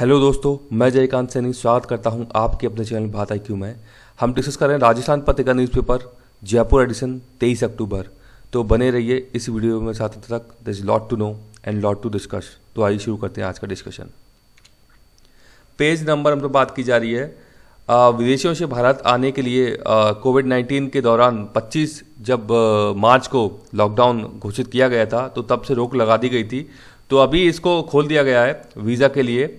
hello दोस्तों मैं जयकांत सैनी स्वागत करता हूं आपके अपने चैनल भात आई क्यू में हम डिस्कस कर रहे हैं राजस्थान पत्रिका न्यूज़पेपर जयपुर एडिशन 23 अक्टूबर तो बने रहिए इस वीडियो में साथ तक this lot to know and lot to discuss तो आइए शुरू करते हैं आज का डिस्कशन पेज नंबर हम तो बात की जा रही है विदेशियों से भारत आने के लिए कोविड नाइन्टीन के दौरान पच्चीस जब मार्च को लॉकडाउन घोषित किया गया था तो तब से रोक लगा दी गई थी तो अभी इसको खोल दिया गया है वीज़ा के लिए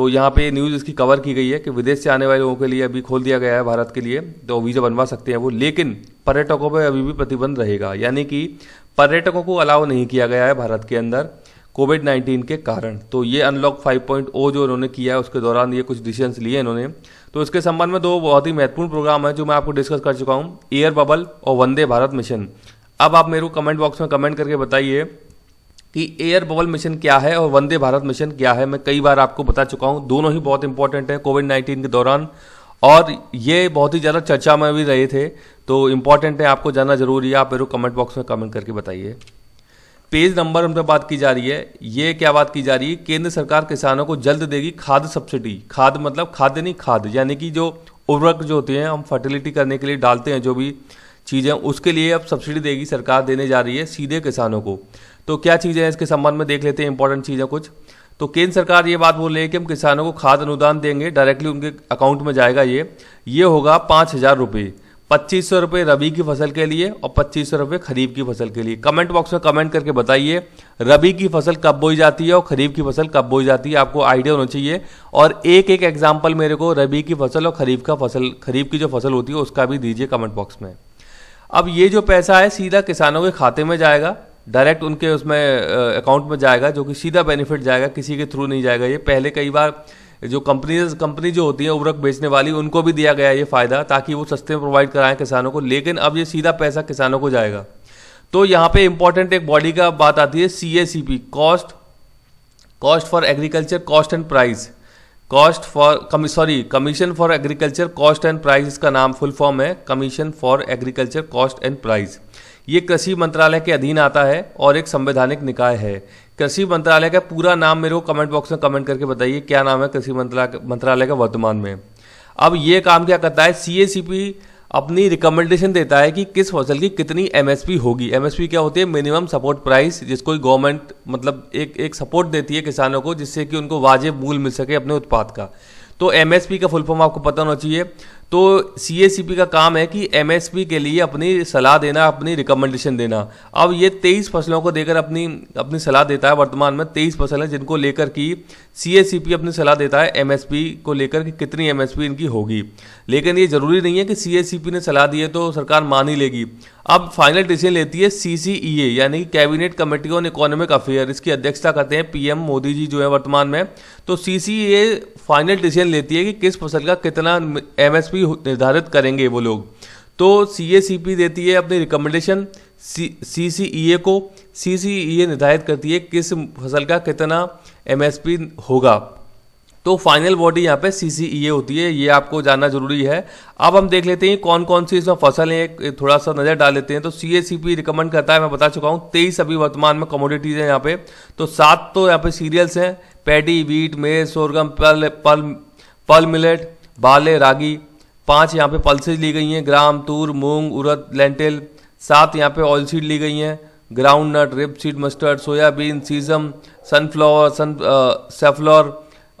तो यहाँ पे न्यूज़ इसकी कवर की गई है कि विदेश से आने वाले लोगों के लिए अभी खोल दिया गया है भारत के लिए तो वीज़ा बनवा सकते हैं वो लेकिन पर्यटकों पर अभी भी प्रतिबंध रहेगा यानी कि पर्यटकों को अलाउ नहीं किया गया है भारत के अंदर कोविड नाइन्टीन के कारण तो ये अनलॉक 5.0 जो इन्होंने किया है उसके दौरान ये कुछ डिसीजंस लिए इन्होंने तो इसके संबंध में दो बहुत ही महत्वपूर्ण प्रोग्राम है जो मैं आपको डिस्कस कर चुका हूँ एयर बबल और वंदे भारत मिशन अब आप मेरे को कमेंट बॉक्स में कमेंट करके बताइए कि एयर बबल मिशन क्या है और वंदे भारत मिशन क्या है मैं कई बार आपको बता चुका हूँ दोनों ही बहुत इंपॉर्टेंट है कोविड नाइन्टीन के दौरान और ये बहुत ही ज़्यादा चर्चा में भी रहे थे तो इम्पॉर्टेंट है आपको जानना जरूरी है आप मेरे कमेंट बॉक्स में कमेंट करके बताइए पेज नंबर हम पर बात की जा रही है ये क्या बात की जा रही है केंद्र सरकार किसानों को जल्द देगी खाद सब्सिडी खाद मतलब खाद नहीं खाद यानी कि जो उर्वरक जो होते हैं हम फर्टिलिटी करने के लिए डालते हैं जो भी चीज़ें उसके लिए अब सब्सिडी देगी सरकार देने जा रही है सीधे किसानों को तो क्या चीज़ें हैं इसके संबंध में देख लेते हैं इंपॉर्टेंट चीज़ें कुछ तो केंद्र सरकार ये बात बोल रही है कि हम किसानों को खाद अनुदान देंगे डायरेक्टली उनके अकाउंट में जाएगा ये ये होगा पाँच हज़ार रुपये पच्चीस सौ रुपये रबी की फसल के लिए और पच्चीस सौ रुपये खरीफ की फसल के लिए कमेंट बॉक्स में कमेंट करके बताइए रबी की फसल कब बोई जाती है और खरीफ की फसल कब बोई जाती है आपको आइडिया होना चाहिए और एक एक एग्जाम्पल मेरे को रबी की फसल और खरीफ का फसल खरीफ की जो फसल होती है उसका भी दीजिए कमेंट बॉक्स में अब ये जो पैसा है सीधा किसानों के खाते में जाएगा डायरेक्ट उनके उसमें अकाउंट में जाएगा जो कि सीधा बेनिफिट जाएगा किसी के थ्रू नहीं जाएगा ये पहले कई बार जो कंपनीज कंपनी जो होती है उर्वरक बेचने वाली उनको भी दिया गया ये फ़ायदा ताकि वो सस्ते में प्रोवाइड कराएं किसानों को लेकिन अब ये सीधा पैसा किसानों को जाएगा तो यहाँ पे इम्पॉर्टेंट एक बॉडी का बात आती है C A C P cost cost for agriculture cost and price cost for कमी sorry commission for agriculture cost and price इसका नाम फुल फॉर्म है commission for agriculture cost and price ये कृषि मंत्रालय के अधीन आता है और एक संवैधानिक निकाय है कृषि मंत्रालय का पूरा नाम मेरे को कमेंट बॉक्स में कमेंट करके बताइए क्या नाम है कृषि मंत्रालय का वर्तमान में अब ये काम क्या करता है सी अपनी रिकमेंडेशन देता है कि किस फसल की कितनी एमएसपी होगी एमएसपी क्या होती है मिनिमम सपोर्ट प्राइस जिसको गवर्नमेंट मतलब एक एक सपोर्ट देती है किसानों को जिससे कि उनको वाजिब मूल मिल सके अपने उत्पाद का तो एमएसपी का फुल फॉर्म आपको पता होना चाहिए तो सी का काम है कि पी के लिए अपनी सलाह देना अपनी रिकमेंडेशन देना अब ये तेईस फसलों को देकर अपनी अपनी सलाह देता है वर्तमान में तेईस फसल जिनको लेकर कि सी अपनी सलाह देता है पी को लेकर कि कितनी पी इनकी होगी लेकिन ये ज़रूरी नहीं है कि सी ने सलाह दी है तो सरकार मान ही लेगी अब फाइनल डिसीजन लेती है सीसीईए e यानी cabinet committee on economic affair इसकी अध्यक्षता करते हैं पीएम मोदी जी जो है वर्तमान में तो सीसीईए फाइनल डिसीजन लेती है कि किस फसल का कितना एमएसपी निर्धारित करेंगे वो लोग तो सीएसीपी देती है अपनी रिकमेंडेशन सीसीईए e को सीसीईए e निर्धारित करती है किस फसल का कितना एमएसपी होगा तो फाइनल बॉडी यहाँ पे सी सी ई ए होती है ये आपको जानना जरूरी है अब हम देख लेते हैं कौन कौन सी इसमें फसल है थोड़ा सा नज़र डाल लेते हैं तो सी ए सी पी रिकमेंड करता है मैं बता चुका हूँ तेईस अभी वर्तमान में कमोडिटीज़ हैं यहाँ पे तो सात तो यहाँ पे सीरियल्स हैं पैडी वीट मेज सोरगम पल पल पल मिलेट बाले रागी पाँच यहाँ पे पल्सेज ली गई हैं ग्राम तूर मूंग उरद लेंटिल सात यहाँ पे ऑयल सीड ली गई हैं groundnut rapeseed mustard soybean sesame sunflower sun safflower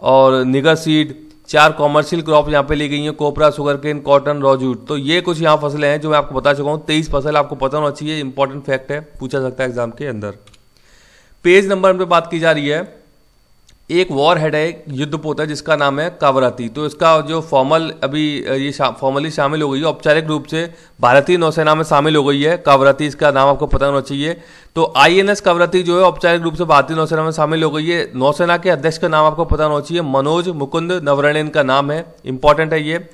और निगर सीड चार कॉमर्शियल क्रॉप यहाँ पे ली गई हैं कोपरा सुगर केन कॉटन रॉजूट तो ये कुछ यहाँ फसलें हैं जो मैं आपको बता चुका हूँ तेईस फसल आपको पता होना चाहिए इंपॉर्टेंट फैक्ट है पूछा सकता है एग्जाम के अंदर पेज नंबर पे बात की जा रही है एक वॉर हेड है एक युद्ध पोता जिसका नाम है कावराती तो इसका जो फॉर्मल अभी ये शा, फॉर्मली शामिल हो गई है औपचारिक रूप से भारतीय नौसेना में शामिल हो गई है कावराती इसका नाम आपको पता होना चाहिए तो आई एन एस कावराती जो है औपचारिक रूप से भारतीय नौसेना में शामिल हो गई है नौसेना के अध्यक्ष का नाम आपको पता होना चाहिए मनोज मुकुंद नवरण इनका नाम है इंपॉर्टेंट है ये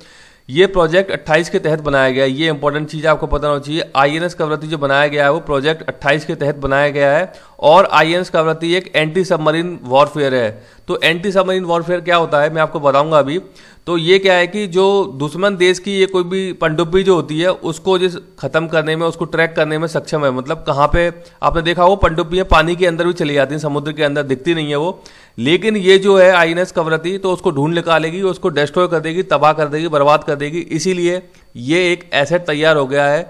ये प्रोजेक्ट 28 के तहत बनाया गया है ये इंपॉर्टेंट चीज़ आपको पता होना चाहिए आई एन एस कवरती जो बनाया गया है वो प्रोजेक्ट 28 के तहत बनाया गया है और आई एन कवरती एक एंटी सबमरीन वॉरफेयर है तो एंटी सबमरीन वॉरफेयर क्या होता है मैं आपको बताऊंगा अभी तो ये क्या है कि जो दुश्मन देश की ये कोई भी पनडुब्बी जो होती है उसको जिस खत्म करने में उसको ट्रैक करने में सक्षम है मतलब कहाँ पे आपने देखा वो पनडुब्बियाँ पानी के अंदर भी चली जाती हैं समुद्र के अंदर दिखती नहीं है वो लेकिन ये जो है आई एन कवरती तो उसको ढूंढ निकालेगी उसको डिस्ट्रॉय कर देगी तबाह कर देगी बर्बाद कर देगी इसीलिए ये एक एसेट तैयार हो गया है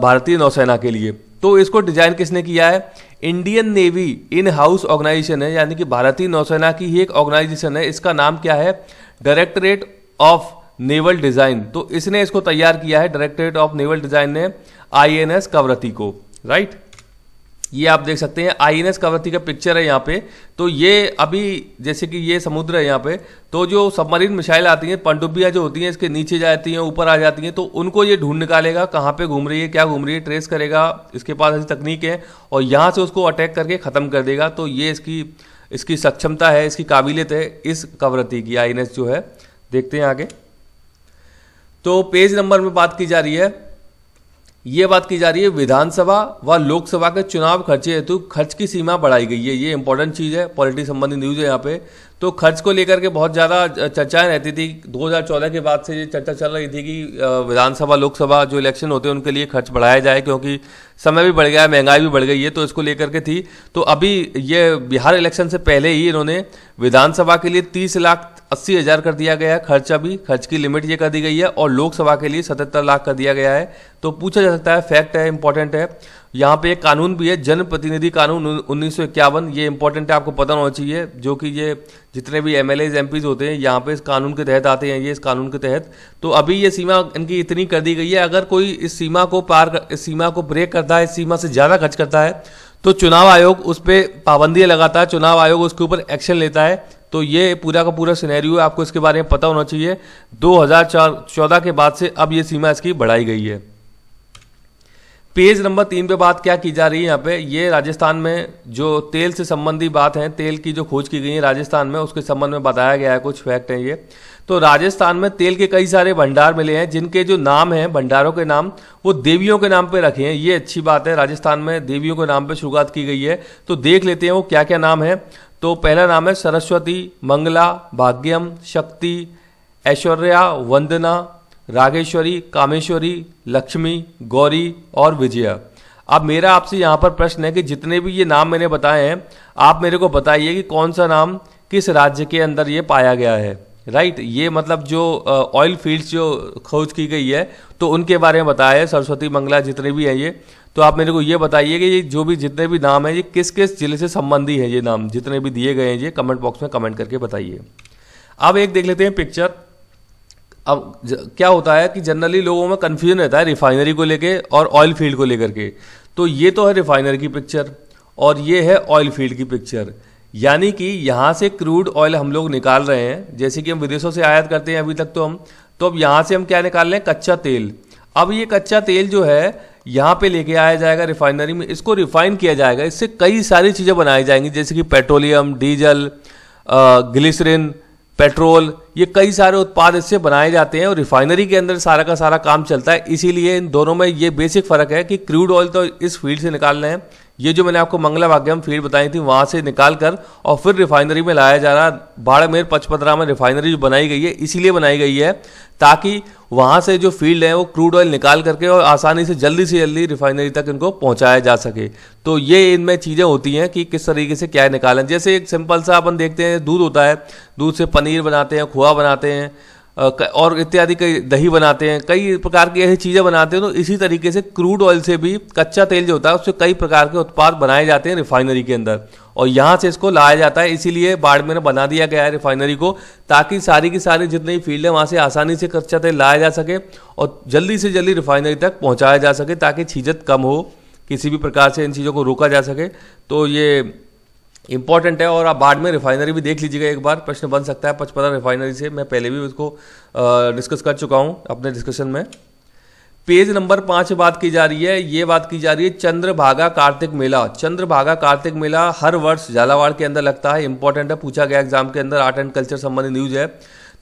भारतीय नौसेना के लिए तो इसको डिजाइन किसने किया है Indian Navy in house organisation है यानी कि भारतीय नौसेना की ही एक ऑर्गेनाइजेशन है इसका नाम क्या है डायरेक्टरेट ऑफ नेवल डिजाइन तो इसने इसको तैयार किया है डायरेक्टरेट ऑफ नेवल डिजाइन ने आई एन एस कवरती को राइट ये आप देख सकते हैं आई एन एस कवरती का पिक्चर है यहाँ पे तो ये अभी जैसे कि ये समुद्र है यहाँ पे तो जो सबमरीन मिसाइल आती हैं पनडुब्बियाँ जो होती हैं इसके नीचे जाती हैं ऊपर आ जाती हैं तो उनको ये ढूंढ निकालेगा कहाँ पे घूम रही है क्या घूम रही है ट्रेस करेगा इसके पास ऐसी तकनीक है और यहाँ से उसको अटैक करके ख़त्म कर देगा तो ये इसकी इसकी सक्षमता है इसकी काबिलियत है इस कवरती की आई जो है देखते हैं आगे तो पेज नंबर में बात की जा रही है ये बात की जा रही है विधानसभा व लोकसभा के चुनाव खर्चे हेतु खर्च की सीमा बढ़ाई गई है ये इंपॉर्टेंट चीज़ है पॉलिटिक्स संबंधी न्यूज़ है यहाँ पे तो खर्च को लेकर के बहुत ज़्यादा चर्चाएं रहती थी 2014 के बाद से ये चर्चा चल रही थी कि विधानसभा लोकसभा जो इलेक्शन होते हैं उनके लिए खर्च बढ़ाया जाए क्योंकि समय भी बढ़ गया है महंगाई भी बढ़ गई है तो इसको लेकर के थी तो अभी ये बिहार इलेक्शन से पहले ही इन्होंने विधानसभा के लिए तीस लाख अस्सी हज़ार कर दिया गया है खर्चा भी खर्च की लिमिट ये कर दी गई है और लोकसभा के लिए सतहत्तर लाख कर दिया गया है तो पूछा जा सकता है फैक्ट है इंपॉर्टेंट है यहाँ पे एक कानून भी है जनप्रतिनिधि कानून उन्नीस ये इंपॉर्टेंट है आपको पता होना चाहिए जो कि ये जितने भी एम एल होते हैं यहाँ पे इस कानून के तहत आते हैं ये इस कानून के तहत तो अभी ये सीमा इनकी इतनी कर दी गई है अगर कोई इस सीमा को पार कर, इस सीमा को ब्रेक करता है इस सीमा से ज़्यादा खर्च करता है तो चुनाव आयोग उस पर पाबंदियाँ लगाता है चुनाव आयोग उसके ऊपर एक्शन लेता है तो ये पूरा का पूरा सिनेरियो आपको इसके बारे में पता होना चाहिए 2014 के बाद से अब ये सीमा इसकी बढ़ाई गई है पेज नंबर तीन पे बात क्या की जा रही है यहाँ पे ये राजस्थान में जो तेल से संबंधी बात है तेल की जो खोज की गई है राजस्थान में उसके संबंध में बताया गया है कुछ फैक्ट है ये तो राजस्थान में तेल के कई सारे भंडार मिले हैं जिनके जो नाम हैं भंडारों के नाम वो देवियों के नाम पे रखे हैं ये अच्छी बात है राजस्थान में देवियों के नाम पे शुरुआत की गई है तो देख लेते हैं वो क्या क्या नाम है तो पहला नाम है सरस्वती मंगला भाग्यम शक्ति ऐश्वर्या वंदना रागेश्वरी कामेश्वरी लक्ष्मी गौरी और विजया अब मेरा आपसे यहाँ पर प्रश्न है कि जितने भी ये नाम मैंने बताए हैं आप मेरे को बताइए कि कौन सा नाम किस राज्य के अंदर ये पाया गया है राइट ये मतलब जो ऑयल फील्ड्स जो खोज की गई है तो उनके बारे में बताया है सरस्वती मंगला जितने भी हैं ये तो आप मेरे को ये बताइए कि ये जो भी जितने भी नाम हैं ये किस किस जिले से संबंधी हैं ये नाम जितने भी दिए गए हैं ये कमेंट बॉक्स में कमेंट करके बताइए अब एक देख लेते हैं पिक्चर अब क्या होता है कि जनरली लोगों में कन्फ्यूजन रहता है रिफाइनरी को लेके और ऑयल फील्ड को लेकर के तो ये तो है रिफाइनरी की पिक्चर और ये है ऑयल फील्ड की पिक्चर यानी कि यहाँ से क्रूड ऑयल हम लोग निकाल रहे हैं जैसे कि हम विदेशों से आयात करते हैं अभी तक तो हम तो अब यहाँ से हम क्या निकाल रहे हैं कच्चा तेल अब ये कच्चा तेल जो है यहाँ पे लेके आया जाएगा रिफाइनरी में इसको रिफाइन किया जाएगा इससे कई सारी चीज़ें बनाई जाएंगी जैसे कि पेट्रोलियम डीजल ग्लिसरिन पेट्रोल ये कई सारे उत्पाद इससे बनाए जाते हैं और रिफाइनरी के अंदर सारा का सारा काम चलता है इसीलिए इन दोनों में ये बेसिक फ़र्क है कि क्रूड ऑयल तो इस फील्ड से निकालना है ये जो मैंने आपको मंगला भाग्यम फीड बताई थी वहाँ से निकाल कर और फिर रिफाइनरी में लाया जा रहा बाड़मेर पचपदरा में रिफाइनरी जो बनाई गई है इसीलिए बनाई गई है ताकि वहाँ से जो फील्ड है वो क्रूड ऑयल निकाल करके और आसानी से जल्दी से जल्दी रिफाइनरी तक इनको पहुँचाया जा सके तो ये इनमें चीज़ें होती हैं कि किस तरीके से क्या निकालें जैसे एक सिंपल सा अपन देखते हैं दूध होता है दूध से पनीर बनाते हैं खोआ बनाते हैं और इत्यादि कई दही बनाते हैं कई प्रकार की ऐसी चीज़ें बनाते हैं तो इसी तरीके से क्रूड ऑयल से भी कच्चा तेल जो होता है उससे कई प्रकार के उत्पाद बनाए जाते हैं रिफाइनरी के अंदर और यहाँ से इसको लाया जाता है इसीलिए बाड़मेर बना दिया गया है रिफाइनरी को ताकि सारी की सारी जितनी फील्ड है वहाँ से आसानी से कच्चा तेल लाया जा सके और जल्दी से जल्दी रिफाइनरी तक पहुँचाया जा सके ताकि छीजत कम हो किसी भी प्रकार से इन चीज़ों को रोका जा सके तो ये इंपॉर्टेंट है और आप बाद में रिफाइनरी भी देख लीजिएगा एक बार प्रश्न बन सकता है पचपन रिफाइनरी से मैं पहले भी उसको डिस्कस कर चुका हूँ अपने डिस्कशन में पेज नंबर पाँच बात की जा रही है ये बात की जा रही है चंद्रभागा कार्तिक मेला चंद्रभागा कार्तिक मेला हर वर्ष झालावाड़ के अंदर लगता है इंपॉर्टेंट है पूछा गया एग्जाम के अंदर आर्ट एंड कल्चर संबंधी न्यूज है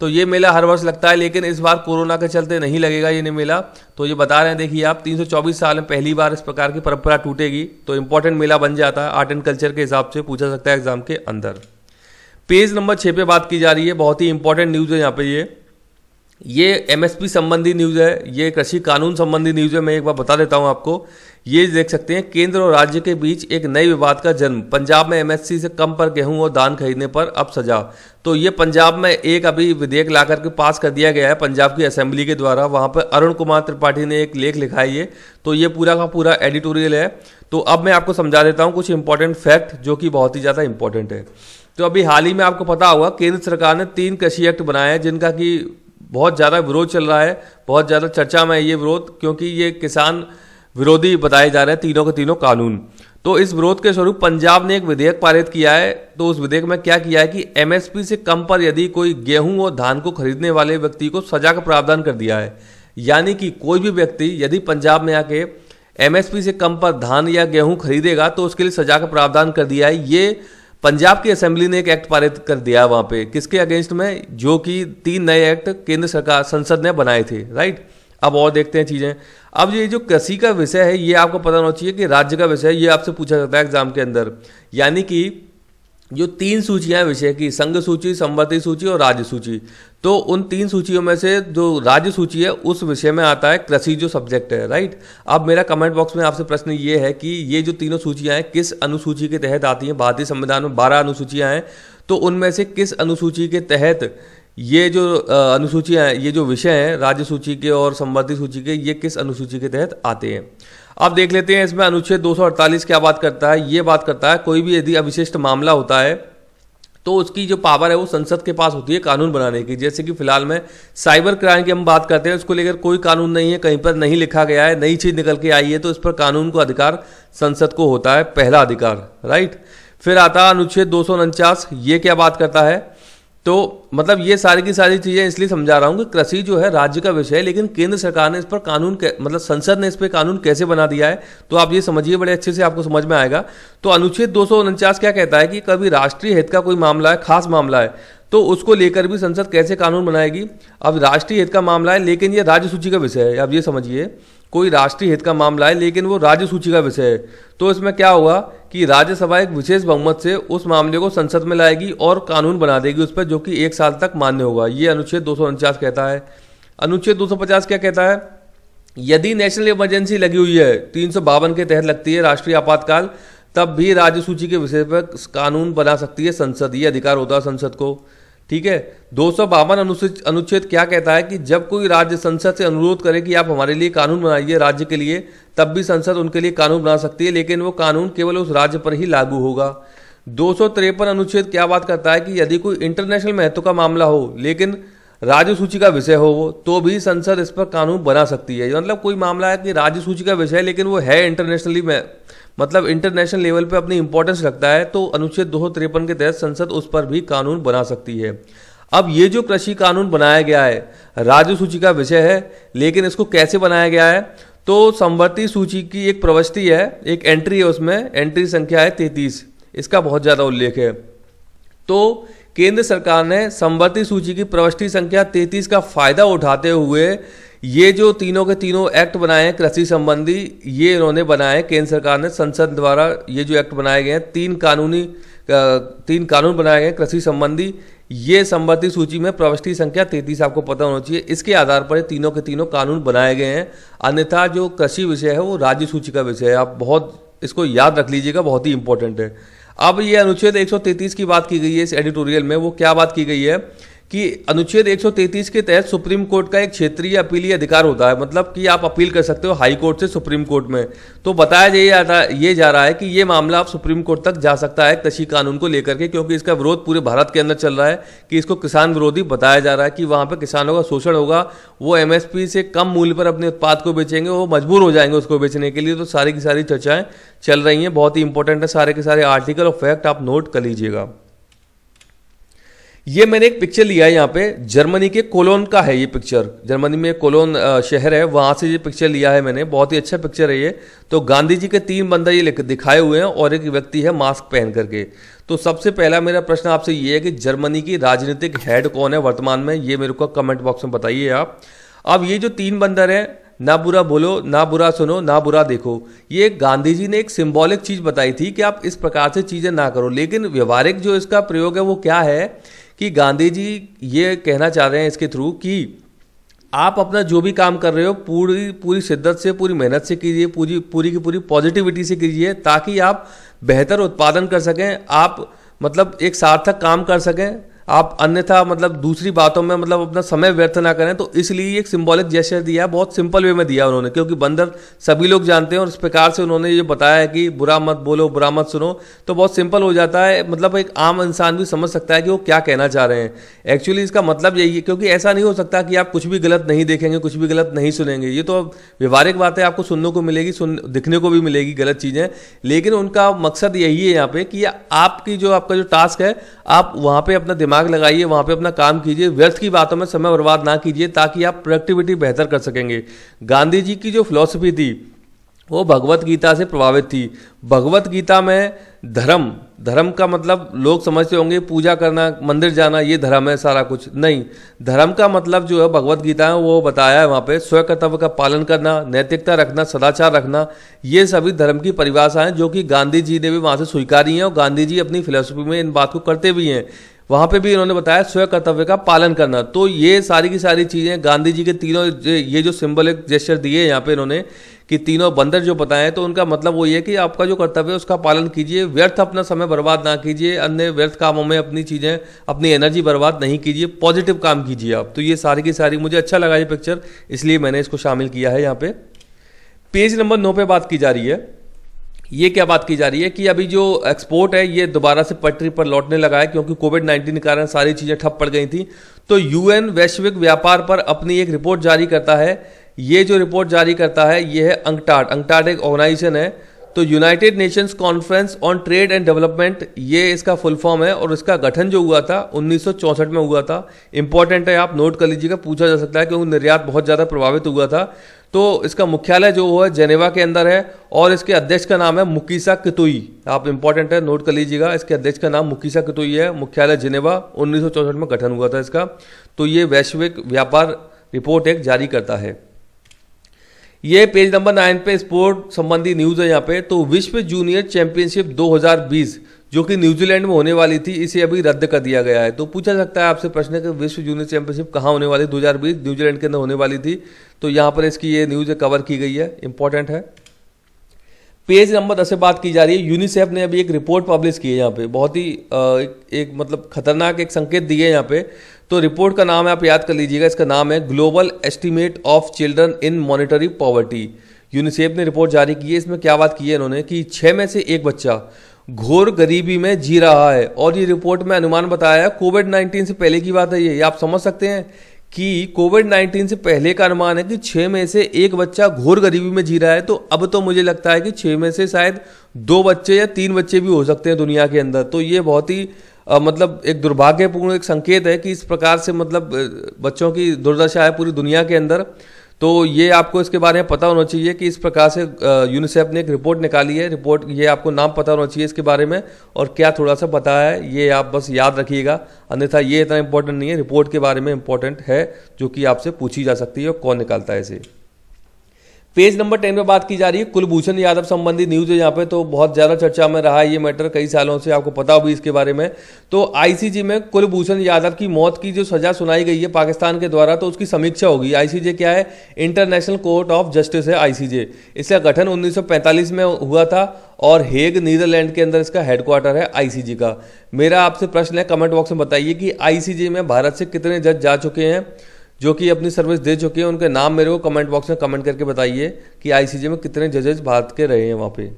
तो ये मेला हर वर्ष लगता है लेकिन इस बार कोरोना के चलते नहीं लगेगा ये मेला तो ये बता रहे हैं देखिए आप 324 साल में पहली बार इस प्रकार की परंपरा टूटेगी तो इंपॉर्टेंट मेला बन जाता है आर्ट एंड कल्चर के हिसाब से पूछा सकता है एग्जाम के अंदर पेज नंबर छः पे बात की जा रही है बहुत ही इंपॉर्टेंट न्यूज़ है यहाँ पे ये ये एमएसपी संबंधी न्यूज़ है ये कृषि कानून संबंधी न्यूज़ है मैं एक बार बता देता हूँ आपको ये देख सकते हैं केंद्र और राज्य के बीच एक नए विवाद का जन्म पंजाब में एमएससी से कम पर गेहूं और दान खरीदने पर अब सजा तो ये पंजाब में एक अभी विधेयक ला करके पास कर दिया गया है पंजाब की असेंबली के द्वारा वहाँ पर अरुण कुमार त्रिपाठी ने एक लेख लिखा है ये तो ये पूरा का पूरा एडिटोरियल है तो अब मैं आपको समझा देता हूँ कुछ इंपॉर्टेंट फैक्ट जो कि बहुत ही ज़्यादा इंपॉर्टेंट है तो अभी हाल ही में आपको पता होगा केंद्र सरकार ने तीन कृषि एक्ट बनाए हैं जिनका कि बहुत ज़्यादा विरोध चल रहा है बहुत ज़्यादा चर्चा में है ये विरोध क्योंकि ये किसान विरोधी बताए जा रहे हैं तीनों के तीनों कानून तो इस विरोध के स्वरूप पंजाब ने एक विधेयक पारित किया है तो उस विधेयक में क्या किया है कि एमएसपी से कम पर यदि कोई गेहूं और धान को खरीदने वाले व्यक्ति को सजा का प्रावधान कर दिया है यानी कि कोई भी व्यक्ति यदि पंजाब में आके एमएसपी से कम पर धान या गेहूं खरीदेगा तो उसके लिए सजा का प्रावधान कर दिया है ये पंजाब की असेंबली ने एक एक्ट पारित कर दिया वहाँ पे किसके अगेंस्ट में जो कि तीन नए एक्ट केंद्र सरकार संसद ने बनाए थे राइट अब और देखते हैं चीज़ें अब ये जो कृषि का विषय है ये आपको पता होना चाहिए कि राज्य का विषय है ये आपसे पूछा जाता है एग्जाम के अंदर यानी कि जो तीन सूचियां विषय की संघ सूची संवर्ती सूची और राज्य सूची तो उन तीन सूचियों में से जो राज्य सूची है उस विषय में आता है कृषि जो सब्जेक्ट है राइट अब मेरा कमेंट बॉक्स में आपसे प्रश्न ये है कि ये जो तीनों सूचियां हैं किस अनुसूची के तहत आती हैं भारतीय संविधान में बारह अनुसूचियां हैं तो उनमें से किस अनुसूची के तहत ये जो अनुसूचियाँ हैं ये जो विषय हैं राज्य सूची के और संवर्ती सूची के ये किस अनुसूची के तहत आते हैं अब देख लेते हैं इसमें अनुच्छेद दो क्या बात करता है ये बात करता है कोई भी यदि अविशिष्ट मामला होता है तो उसकी जो पावर है वो संसद के पास होती है कानून बनाने की जैसे कि फिलहाल में साइबर क्राइम की हम बात करते हैं उसको लेकर कोई कानून नहीं है कहीं पर नहीं लिखा गया है नई चीज़ निकल के आई है तो इस पर कानून को अधिकार संसद को होता है पहला अधिकार राइट फिर आता अनुच्छेद दो ये क्या बात करता है तो मतलब ये सारी की सारी चीज़ें इसलिए समझा रहा हूँ कि कृषि जो है राज्य का विषय है लेकिन केंद्र सरकार ने इस पर कानून मतलब संसद ने इस पर कानून कैसे बना दिया है तो आप ये समझिए बड़े अच्छे से आपको समझ में आएगा तो अनुच्छेद दो क्या कहता है कि कभी राष्ट्रीय हित का कोई मामला है खास मामला है तो उसको लेकर भी संसद कैसे कानून बनाएगी अब राष्ट्रीय हित का मामला है लेकिन ये राज्य सूची का विषय है आप ये समझिए कोई राष्ट्रीय हित का मामला है लेकिन वो राज्य सूची का विषय है तो इसमें क्या होगा कि राज्यसभा एक विशेष बहुमत से उस मामले को संसद में लाएगी और कानून बना देगी उस पर जो कि एक साल तक मान्य होगा ये अनुच्छेद दो कहता है अनुच्छेद दो क्या कहता है यदि नेशनल इमरजेंसी लगी हुई है तीन के तहत लगती है राष्ट्रीय आपातकाल तब भी राज्य सूची के विषय पर कानून बना सकती है संसद ये अधिकार होता है संसद को ठीक है दो सौ बावन अनुच्छेद क्या कहता है कि जब कोई राज्य संसद से अनुरोध करे कि आप हमारे लिए कानून बनाइए राज्य के लिए तब भी संसद उनके लिए कानून बना सकती है लेकिन वो कानून केवल उस राज्य पर ही लागू होगा दो अनुच्छेद क्या बात करता है कि यदि कोई इंटरनेशनल महत्व का मामला हो लेकिन राज्य सूची का विषय हो वो तो भी संसद इस पर कानून बना सकती है मतलब कोई मामला है कि राज्य सूची का विषय है लेकिन वो है इंटरनेशनली में मतलब इंटरनेशनल लेवल पे अपनी इंपॉर्टेंस रखता है तो अनुच्छेद दो के तहत संसद उस पर भी कानून बना सकती है अब ये जो कृषि कानून बनाया गया है राज्य सूची का विषय है लेकिन इसको कैसे बनाया गया है तो संवर्ती सूची की एक प्रवृष्टि है एक एंट्री है उसमें एंट्री संख्या है तैतीस इसका बहुत ज़्यादा उल्लेख है तो केंद्र सरकार ने संवर्ती सूची की प्रविष्टि संख्या 33 का फायदा उठाते हुए ये जो तीनों के तीनों एक्ट बनाए हैं कृषि संबंधी ये इन्होंने बनाए हैं केंद्र सरकार ने संसद द्वारा ये जो एक्ट बनाए गए हैं तीन कानूनी तीन कानून बनाए गए कृषि संबंधी ये संबंधी सूची में प्रविष्टि संख्या तैतीस आपको पता होना चाहिए इसके आधार पर तीनों के तीनों कानून बनाए गए हैं अन्यथा जो कृषि विषय है वो राज्य सूची का विषय है आप बहुत इसको याद रख लीजिएगा बहुत ही इंपॉर्टेंट है अब ये अनुच्छेद 133 की बात की गई है इस एडिटोरियल में वो क्या बात की गई है कि अनुच्छेद 133 के तहत सुप्रीम कोर्ट का एक क्षेत्रीय अपीलीय अधिकार होता है मतलब कि आप अपील कर सकते हो हाई कोर्ट से सुप्रीम कोर्ट में तो बताया ये ये जा रहा है कि ये मामला आप सुप्रीम कोर्ट तक जा सकता है कृषि कानून को लेकर के क्योंकि इसका विरोध पूरे भारत के अंदर चल रहा है कि इसको किसान विरोधी बताया जा रहा है कि वहाँ पर किसानों का शोषण होगा वो एम से कम मूल्य पर अपने उत्पाद को बेचेंगे वो मजबूर हो जाएंगे उसको बेचने के लिए तो सारी की सारी चर्चाएँ चल रही हैं बहुत ही इंपॉर्टेंट है सारे के सारे आर्टिकल और फैक्ट आप नोट कर लीजिएगा ये मैंने एक पिक्चर लिया है यहाँ पे जर्मनी के कोलोन का है ये पिक्चर जर्मनी में कोलोन शहर है वहाँ से ये पिक्चर लिया है मैंने बहुत ही अच्छा पिक्चर है ये तो गांधी जी के तीन बंदर ये दिखाए हुए हैं और एक व्यक्ति है मास्क पहन करके तो सबसे पहला मेरा प्रश्न आपसे ये है कि जर्मनी की राजनीतिक हेड कौन है वर्तमान में ये मेरे को कमेंट बॉक्स में बताइए आप अब ये जो तीन बंदर है ना बुरा बोलो ना बुरा सुनो ना बुरा देखो ये गांधी जी ने एक सिंबॉलिक चीज़ बताई थी कि आप इस प्रकार से चीज़ें ना करो लेकिन व्यवहारिक जो इसका प्रयोग है वो क्या है कि गांधी जी ये कहना चाह रहे हैं इसके थ्रू कि आप अपना जो भी काम कर रहे हो पूरी पूरी शिद्दत से पूरी मेहनत से कीजिए पूरी पूरी की पूरी पॉजिटिविटी से कीजिए ताकि आप बेहतर उत्पादन कर सकें आप मतलब एक सार्थक काम कर सकें आप अन्यथा मतलब दूसरी बातों में मतलब अपना समय व्यर्थ ना करें तो इसलिए एक सिंबॉलिक जैसर दिया बहुत सिंपल वे में दिया उन्होंने क्योंकि बंदर सभी लोग जानते हैं और इस प्रकार से उन्होंने ये बताया है कि बुरा मत बोलो बुरा मत सुनो तो बहुत सिंपल हो जाता है मतलब एक आम इंसान भी समझ सकता है कि वो क्या कहना चाह रहे हैं एक्चुअली इसका मतलब यही है क्योंकि ऐसा नहीं हो सकता कि आप कुछ भी गलत नहीं देखेंगे कुछ भी गलत नहीं सुनेंगे ये तो व्यवहारिक बातें आपको सुनने को मिलेगी सुन दिखने को भी मिलेगी गलत चीज़ें लेकिन उनका मकसद यही है यहाँ पे कि आपकी जो आपका जो टास्क है आप वहाँ पे अपना दिमाग दिमाग लगाइए वहाँ पे अपना काम कीजिए व्यर्थ की बातों में समय बर्बाद ना कीजिए ताकि आप प्रोडक्टिविटी बेहतर कर सकेंगे गांधी जी की जो फिलॉसफी थी वो भगवत गीता से प्रभावित थी भगवत गीता में धर्म धर्म का मतलब लोग समझते होंगे पूजा करना मंदिर जाना ये धर्म है सारा कुछ नहीं धर्म का मतलब जो है भगवत गीता है वो बताया है वहाँ पे कर्तव्य का पालन करना नैतिकता रखना सदाचार रखना ये सभी धर्म की परिभाषाएं जो कि गांधी जी ने भी वहाँ से स्वीकारी हैं और गांधी जी अपनी फिलोसफी में इन बात को करते भी हैं वहां पे भी इन्होंने बताया स्वयं कर्तव्य का पालन करना तो ये सारी की सारी चीज़ें गांधी जी के तीनों ये जो सिंबलिक जेस्टर दिए यहाँ पे इन्होंने कि तीनों बंदर जो बताए तो उनका मतलब वो ये कि आपका जो कर्तव्य है उसका पालन कीजिए व्यर्थ अपना समय बर्बाद ना कीजिए अन्य व्यर्थ कामों में अपनी चीज़ें अपनी एनर्जी बर्बाद नहीं कीजिए पॉजिटिव काम कीजिए आप तो ये सारी की सारी मुझे अच्छा लगा ये पिक्चर इसलिए मैंने इसको शामिल किया है यहाँ पे पेज नंबर नौ पे बात की जा रही है ये क्या बात की जा रही है कि अभी जो एक्सपोर्ट है ये दोबारा से पटरी पर लौटने लगा है क्योंकि कोविड नाइन्टीन के कारण सारी चीज़ें ठप पड़ गई थी तो यूएन वैश्विक व्यापार पर अपनी एक रिपोर्ट जारी करता है ये जो रिपोर्ट जारी करता है ये है अंगटाट अंगटाट एक ऑर्गेनाइजेशन है तो United Nations Conference on Trade and Development ये इसका फुल फॉर्म है और इसका गठन जो हुआ था 1964 में हुआ था इंपॉर्टेंट है आप नोट कर लीजिएगा पूछा जा सकता है क्योंकि निर्यात बहुत ज़्यादा प्रभावित हुआ था तो इसका मुख्यालय जो है जेनेवा के अंदर है और इसके अध्यक्ष का नाम है मुकीसा कितुई आप इंपॉर्टेंट है नोट कर लीजिएगा इसके अध्यक्ष का नाम मुकीसा कितुई है मुख्यालय जेनेवा उन्नीस में गठन हुआ था इसका तो ये वैश्विक व्यापार रिपोर्ट एक जारी करता है ये पेज नंबर नाइन पे स्पोर्ट संबंधी न्यूज है यहाँ पे तो विश्व जूनियर चैंपियनशिप 2020 जो कि न्यूजीलैंड में होने वाली थी इसे अभी रद्द कर दिया गया है तो पूछा सकता है आपसे प्रश्न कि विश्व जूनियर चैंपियनशिप कहाँ होने वाली 2020 न्यूजीलैंड के अंदर होने वाली थी तो यहां पर इसकी ये न्यूज़ कवर की गई है इंपॉर्टेंट है पेज नंबर दस से बात की जा रही है यूनिसेफ ने अभी एक रिपोर्ट पब्लिश की है यहाँ पे बहुत ही एक, एक मतलब खतरनाक एक संकेत दिए है यहाँ पे तो रिपोर्ट का नाम है आप याद कर लीजिएगा इसका नाम है Global Estimate of Children in Monetary Poverty UNICEF ने रिपोर्ट जारी की है इसमें क्या बात की है इन्होंने कि छः में से एक बच्चा घोर गरीबी में जी रहा है और ये रिपोर्ट में अनुमान बताया है कोविड नाइन्टीन से पहले की बात है ये आप समझ सकते हैं कि कोविड 19 से पहले का अनुमान है कि छः में से एक बच्चा घोर गरीबी में जी रहा है तो अब तो मुझे लगता है कि छः में से शायद दो बच्चे या तीन बच्चे भी हो सकते हैं दुनिया के अंदर तो ये बहुत ही आ, मतलब एक दुर्भाग्यपूर्ण एक संकेत है कि इस प्रकार से मतलब बच्चों की दुर्दशा है पूरी दुनिया के अंदर तो ये आपको इसके बारे में पता होना चाहिए कि इस प्रकार से यूनिसेफ ने एक रिपोर्ट निकाली है रिपोर्ट ये आपको नाम पता होना चाहिए इसके बारे में और क्या थोड़ा सा बताया है ये आप बस याद रखिएगा अन्यथा ये इतना इंपॉर्टेंट नहीं है रिपोर्ट के बारे में इंपॉर्टेंट है जो कि आपसे पूछी जा सकती है और कौन निकालता है इसे पेज नंबर टेन पे बात की जा रही है कुलभूषण यादव संबंधी न्यूज है यहाँ पे तो बहुत ज्यादा चर्चा में रहा है ये मैटर कई सालों से आपको पता होगी इसके बारे में तो आईसीजी में कुलभूषण यादव की मौत की जो सजा सुनाई गई है पाकिस्तान के द्वारा तो उसकी समीक्षा होगी आईसीजे क्या है इंटरनेशनल कोर्ट ऑफ जस्टिस है आईसीजे इसका गठन उन्नीस में हुआ था और हेग नीदरलैंड के अंदर इसका हेडक्वार्टर है आईसीजी का मेरा आपसे प्रश्न है कमेंट बॉक्स में बताइए कि आईसीजी में भारत से कितने जज जा चुके हैं जो कि अपनी सर्विस दे चुके हैं उनके नाम मेरे को कमेंट बॉक्स में कमेंट करके बताइए कि आईसीजे में कितने जजेज भारत के रहे हैं वहाँ पे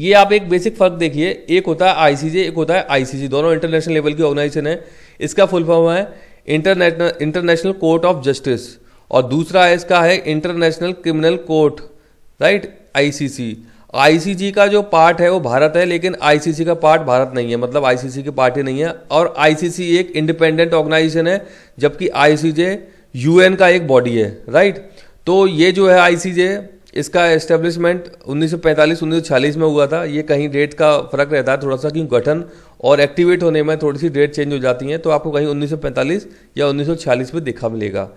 ये आप एक बेसिक फर्क देखिए एक होता है आईसीजे एक होता है आईसीजी दोनों इंटरनेशनल लेवल की ऑर्गेनाइजेशन है इसका फुल फॉर्म है International International Court of Justice और दूसरा है इसका है International Criminal Court right ICC ICC का जो पार्ट है वो भारत है लेकिन आईसीसी का पार्ट भारत नहीं है मतलब आईसीसी की पार्टी नहीं है और आईसीसी एक इंडिपेंडेंट ऑर्गेनाइजेशन है जबकि आईसीजे यूएन का एक बॉडी है राइट तो ये जो है आईसीजे इसका एस्टेब्लिशमेंट 1945-1946 में हुआ था ये कहीं डेट का फर्क रहता है थोड़ा सा क्यों गठन और एक्टिवेट होने में थोड़ी सी डेट चेंज हो जाती है तो आपको कहीं 1945 या 1946 में देखा मिलेगा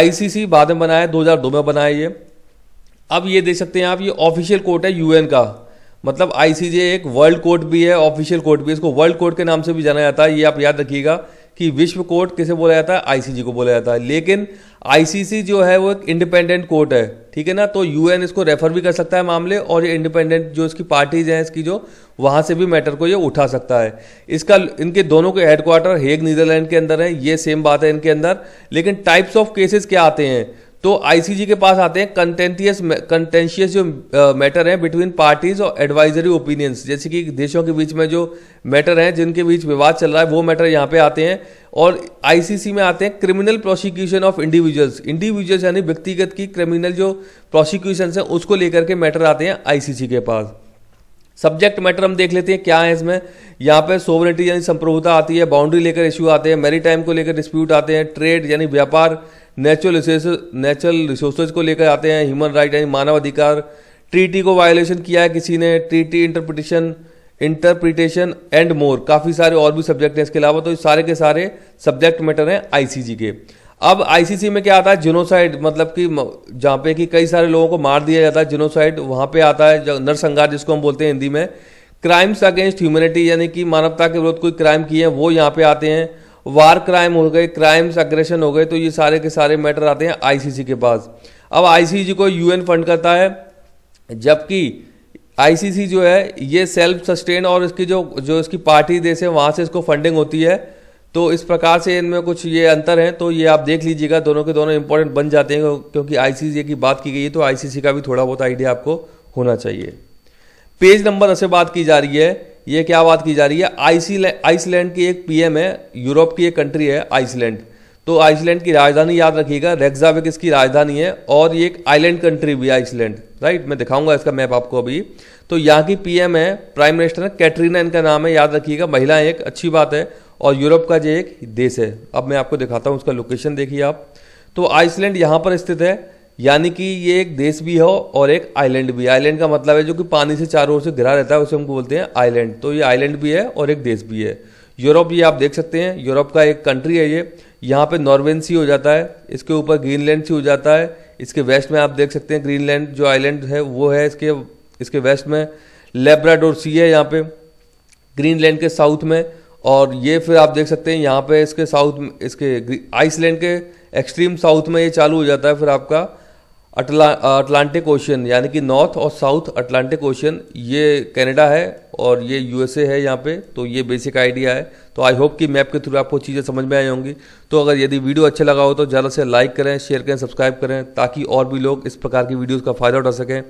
आईसीसी बाद में बनाया 2002 में बनाया ये अब ये देख सकते हैं आप ये ऑफिशियल कोर्ट है यूएन का मतलब आईसीजे एक वर्ल्ड कोर्ट भी है ऑफिशियल कोर्ट भी इसको वर्ल्ड कोर्ट के नाम से भी जाना जाता है ये आप याद रखिएगा कि विश्व कोर्ट किसे बोला जाता है आईसीजी को बोला जाता है लेकिन आईसीसी जो है वो एक इंडिपेंडेंट कोर्ट है ठीक है ना तो यूएन इसको रेफर भी कर सकता है मामले और ये इंडिपेंडेंट जो इसकी पार्टीज हैं इसकी जो वहाँ से भी मैटर को ये उठा सकता है इसका इनके दोनों के हेडक्वार्टर हेग नीदरलैंड के अंदर है ये सेम बात है इनके अंदर लेकिन टाइप्स ऑफ केसेस क्या आते हैं तो आईसीजी के पास आते हैं कंटेंटियस कंटेंशियस जो मैटर है बिटवीन पार्टीज और एडवाइजरी ओपिनियंस जैसे कि देशों के बीच में जो मैटर हैं जिनके बीच विवाद चल रहा है वो मैटर यहाँ पे आते हैं और आईसीसी में आते हैं criminal prosecution of individuals individuals यानी व्यक्तिगत की क्रिमिनल जो प्रोसिक्यूशन है उसको लेकर के मैटर आते हैं आईसीसी के पास सब्जेक्ट मैटर हम देख लेते हैं क्या है इसमें यहाँ पे सोवरेटी यानी संप्रभुता आती है बाउंड्री लेकर इश्यू आते हैं मेरी टाइम को लेकर डिस्प्यूट आते हैं ट्रेड यानी व्यापार नेचुरल रिसोर्स नेचुरल रिसोर्सेज को लेकर आते हैं ह्यूमन राइट यानी मानव अधिकार ट्रीटी को वायोलेशन किया है किसी ने treaty interpretation interpretation and more काफ़ी सारे और भी सब्जेक्ट हैं इसके अलावा तो सारे के सारे सब्जेक्ट मैटर हैं आईसीसी के अब आईसीसी में क्या आता है जिनोसाइड मतलब कि जहाँ पे कि कई सारे लोगों को मार दिया जाता है जिनोसाइड वहाँ पे आता है नरसंहार जिसको हम बोलते हैं हिंदी में क्राइम्स अगेंस्ट ह्यूमैनिटी यानी कि मानवता के विरुद्ध कोई क्राइम किए हैं वो यहाँ पे आते हैं वार क्राइम हो गए क्राइम्स अग्रेशन हो गए तो ये सारे के सारे मैटर आते हैं आईसीसी के पास अब आईसीसी को यूएन फंड करता है जबकि आईसीसी जो है ये सेल्फ सस्टेन और इसकी जो जो इसकी पार्टी देश है वहाँ से इसको फंडिंग होती है तो इस प्रकार से इनमें कुछ ये अंतर है तो ये आप देख लीजिएगा दोनों के दोनों इंपॉर्टेंट बन जाते हैं क्योंकि आईसीसी की बात की गई है तो आईसीसी का भी थोड़ा बहुत आइडिया आपको होना चाहिए पेज नंबर से बात की जा रही है ये क्या बात की जा रही है आइसलैंड की एक पीएम है यूरोप की एक कंट्री है आइसलैंड तो आइसलैंड की राजधानी याद रखिएगा रेक्जाविक इसकी राजधानी है और ये एक आइलैंड कंट्री भी आइसलैंड राइट मैं दिखाऊंगा इसका मैप आपको अभी तो यहाँ की पीएम है प्राइम मिनिस्टर है कैटरीना इनका नाम है याद रखिएगा महिला एक अच्छी बात है और यूरोप का जो एक देश है अब मैं आपको दिखाता हूँ उसका लोकेशन देखिए आप तो आइसलैंड यहाँ पर स्थित है यानी कि ये एक देश भी हो और एक आइलैंड भी आइलैंड का मतलब है जो कि पानी से चारों ओर से घिरा रहता है उसे हमको बोलते हैं आइलैंड तो ये आइलैंड भी है और एक देश भी है यूरोप ये आप देख सकते हैं यूरोप का एक कंट्री है ये यहाँ पे नॉर्वेन सी हो जाता है इसके ऊपर ग्रीनलैंड सी हो जाता है इसके वेस्ट में आप देख सकते हैं ग्रीनलैंड जो आइलैंड है वो है इसके इसके वेस्ट में लेब्राडोर सी है यहाँ पे ग्रीनलैंड के साउथ में और ये फिर आप देख सकते हैं यहाँ पे इसके साउथ इसके आइसलैंड के एक्सट्रीम साउथ में ये चालू हो जाता है फिर आपका अटला अटलांटिक ओशन यानी कि नॉर्थ और साउथ अटलांटिक ओशन ये कनाडा है और ये यूएसए है यहाँ पे तो ये बेसिक आइडिया है तो आई होप कि मैप के थ्रू आपको चीज़ें समझ में आई होंगी तो अगर यदि वीडियो अच्छा लगा हो तो ज़्यादा से लाइक करें शेयर करें सब्सक्राइब करें ताकि और भी लोग इस प्रकार की वीडियोज़ का फ़ायदा उठा सकें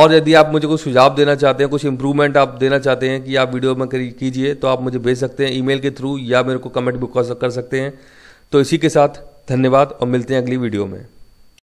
और यदि आप मुझे कुछ सुझाव देना चाहते हैं कुछ इंप्रूवमेंट आप देना चाहते हैं कि आप वीडियो में कीजिए तो आप मुझे भेज सकते हैं ईमेल के थ्रू या मेरे को कमेंट भी कर सकते हैं तो इसी के साथ धन्यवाद और मिलते हैं अगली वीडियो में